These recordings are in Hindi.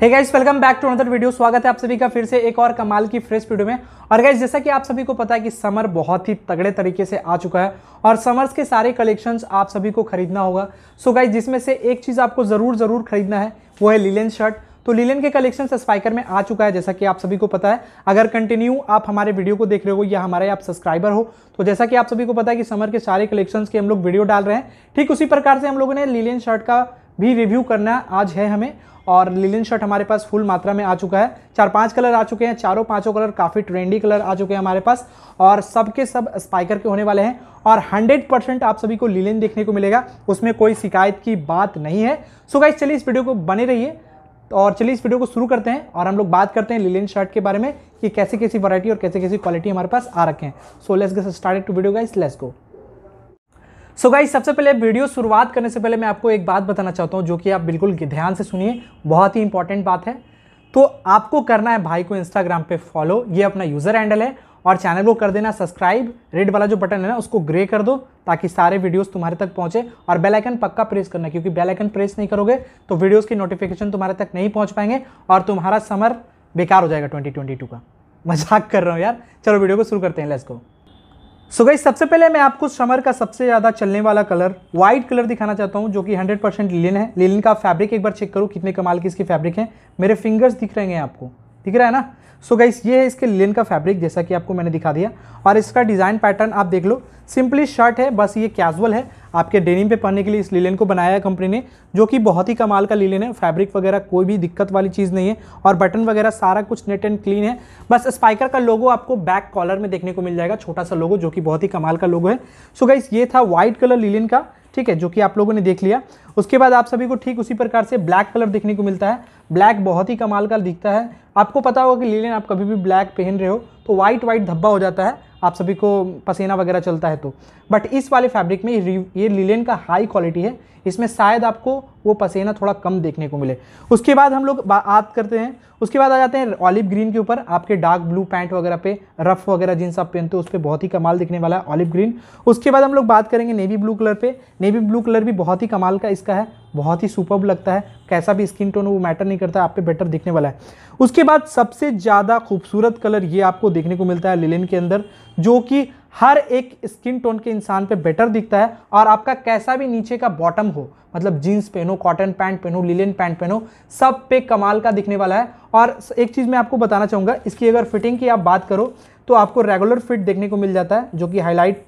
hey guys welcome back to another video स्वागत है आप सभी का फिर से एक और कमाल की फ्रेश वीडियो में और गाइस जैसा कि आप सभी को पता है कि समर बहुत ही तगड़े तरीके से आ चुका है और समर्स के सारे कलेक्शंस आप सभी को खरीदना होगा सो गाइस जिसमें से एक चीज़ आपको ज़रूर ज़रूर खरीदना है वो है लिलेन शर्ट तो लिलेन के कलेक्शन स्पाइकर में आ चुका है जैसा कि आप सभी को पता है अगर कंटिन्यू आप हमारे वीडियो को देख रहे हो या हमारे आप सब्सक्राइबर हो तो जैसा कि आप सभी को पता है कि समर के सारे कलेक्शंस के हम लोग वीडियो डाल रहे हैं ठीक उसी प्रकार से हम लोगों ने लिलेन शर्ट का भी रिव्यू करना आज है हमें और लिलिन शर्ट हमारे पास फुल मात्रा में आ चुका है चार पांच कलर आ चुके हैं चारों पांचों कलर काफ़ी ट्रेंडी कलर आ चुके हैं हमारे पास और सबके सब, सब स्पाइकर के होने वाले हैं और 100 परसेंट आप सभी को लिलिन देखने को मिलेगा उसमें कोई शिकायत की बात नहीं है सो गाइस चलिए इस वीडियो को बने रहिए और चलिए इस वीडियो को शुरू करते हैं और हम लोग बात करते हैं लिलिन शर्ट के बारे में कि कैसे कैसी वरायटी और कैसे कैसी क्वालिटी हमारे पास आ रखे हैं so let's get started to video guys let's go so guys सबसे पहले वीडियो शुरुआत करने से पहले मैं आपको एक बात बताना चाहता हूँ जो कि आप बिल्कुल ध्यान से सुनिए बहुत ही इंपॉर्टेंट बात है तो आपको करना है भाई को इंस्टाग्राम पे फॉलो ये अपना यूज़र हैंडल है और चैनल को कर देना सब्सक्राइब रेड वाला जो बटन है ना उसको ग्रे कर दो ताकि सारे वीडियोस तुम्हारे तक पहुंचे और बेल आइकन पक्का प्रेस करना क्योंकि बेल आइकन प्रेस नहीं करोगे तो वीडियोस की नोटिफिकेशन तुम्हारे तक नहीं पहुंच पाएंगे और तुम्हारा समर बेकार हो जाएगा 2022 का मजाक कर रहा हूँ यार चलो वीडियो को शुरू करते हैं लेट्स गो सो so गई सबसे पहले मैं आपको समर का सबसे ज़्यादा चलने वाला कलर वाइट कलर दिखाना चाहता हूँ जो कि 100% परसेंट लिलिन है लिलिन का फैब्रिक एक बार चेक करूँ कितने कमाल की इसकी फैब्रिक है मेरे फिंगर्स दिख रहे हैं आपको दिख रहा है ना सो so गई ये है इसके लिलिन का फैब्रिक जैसा कि आपको मैंने दिखा दिया और इसका डिज़ाइन पैटर्न आप देख लो सिंपली शर्ट है बस ये कैजुअल है आपके डेनिम पे पहनने के लिए इस लिलेन को बनाया है कंपनी ने जो कि बहुत ही कमाल का लीलन है फैब्रिक वगैरह कोई भी दिक्कत वाली चीज़ नहीं है और बटन वगैरह सारा कुछ नेट एंड क्लीन है बस स्पाइकर का लोगो आपको बैक कॉलर में देखने को मिल जाएगा छोटा सा लोगो जो कि बहुत ही कमाल का लोगो है सो so ये था व्हाइट कलर लीलन का ठीक है जो कि आप लोगों ने देख लिया उसके बाद आप सभी को ठीक उसी प्रकार से ब्लैक कलर देखने को मिलता है ब्लैक बहुत ही कमाल का दिखता है आपको पता होगा कि लीलन आप कभी भी ब्लैक पहन रहे हो तो वाइट वाइट धब्बा हो जाता है आप सभी को पसीना वगैरह चलता है तो बट इस वाले फैब्रिक में ये लिलेन का हाई क्वालिटी है इसमें शायद आपको वो पसीना थोड़ा कम देखने को मिले उसके बाद हम लोग बात करते हैं उसके बाद आ जाते हैं ऑलिव ग्रीन के ऊपर आपके डार्क ब्लू पैंट वगैरह पे रफ वगैरह जींस आप पहनते हो उस पर बहुत ही कमाल दिखने वाला है ऑलिव ग्रीन उसके बाद हम लोग बात करेंगे नेवी ब्लू कलर पे नेवी ब्लू कलर भी बहुत ही कमाल का इसका है बहुत ही सुपर लगता है कैसा भी स्किन टोन वो मैटर नहीं करता आप पे बेटर दिखने वाला है उसके बाद सबसे ज़्यादा खूबसूरत कलर ये आपको देखने को मिलता है लिलिन के अंदर जो कि हर एक स्किन टोन के इंसान पे बेटर दिखता है और आपका कैसा भी नीचे का बॉटम हो मतलब जीन्स पहनो कॉटन पैंट पहनो लिलिन पैंट पहनो सब पे कमाल का दिखने वाला है और एक चीज़ मैं आपको बताना चाहूँगा इसकी अगर फिटिंग की आप बात करो तो आपको रेगुलर फिट देखने को मिल जाता है जो कि हाईलाइट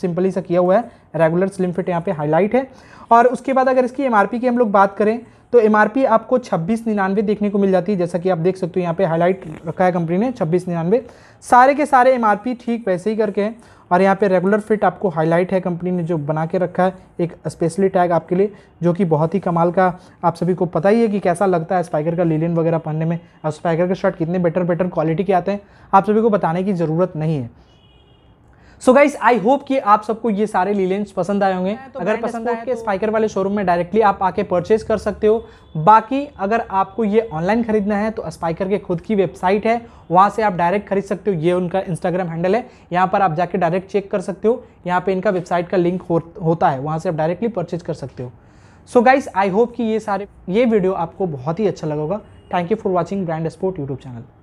सिंपली सा किया हुआ है रेगुलर स्लिम फिट यहाँ पे हाईलाइट है और उसके बाद अगर इसकी एम की हम लोग बात करें तो एम आपको छब्बीस निन्यानवे देखने को मिल जाती है जैसा कि आप देख सकते हो यहाँ पे हाईलाइट रखा है कंपनी ने छब्बीस निन्यानवे सारे के सारे एम ठीक वैसे ही करके हैं और यहाँ पे रेगुलर फिट आपको हाईलाइट है कंपनी ने जो बना के रखा है एक स्पेशली टैग आपके लिए जो कि बहुत ही कमाल का आप सभी को पता ही है कि कैसा लगता है स्पाइकर का लीलिन वगैरह पहनने में और स्पाइकर के शर्ट कितने बेटर बेटर क्वालिटी के आते हैं आप सभी को बताने की ज़रूरत नहीं है सो गाइस आई होप कि आप सबको ये सारे लीलेंस पसंद आए होंगे तो अगर पसंद आए तो... स्पाइकर तो- वाले शोरूम में डायरेक्टली आप आके परचेज कर सकते हो बाकी अगर आपको ये ऑनलाइन खरीदना है तो स्पाइकर के खुद की वेबसाइट है वहाँ से आप डायरेक्ट खरीद सकते हो ये उनका इंस्टाग्राम हैंडल है यहाँ पर आप जाके डायरेक्ट चेक कर सकते हो यहाँ पर इनका वेबसाइट का लिंक हो, होता है वहाँ से आप डायरेक्टली परचेज कर सकते हो सो गाइस आई होप कि ये सारे ये वीडियो आपको बहुत ही अच्छा लगेगा thank you for watching Brand Sport YouTube channel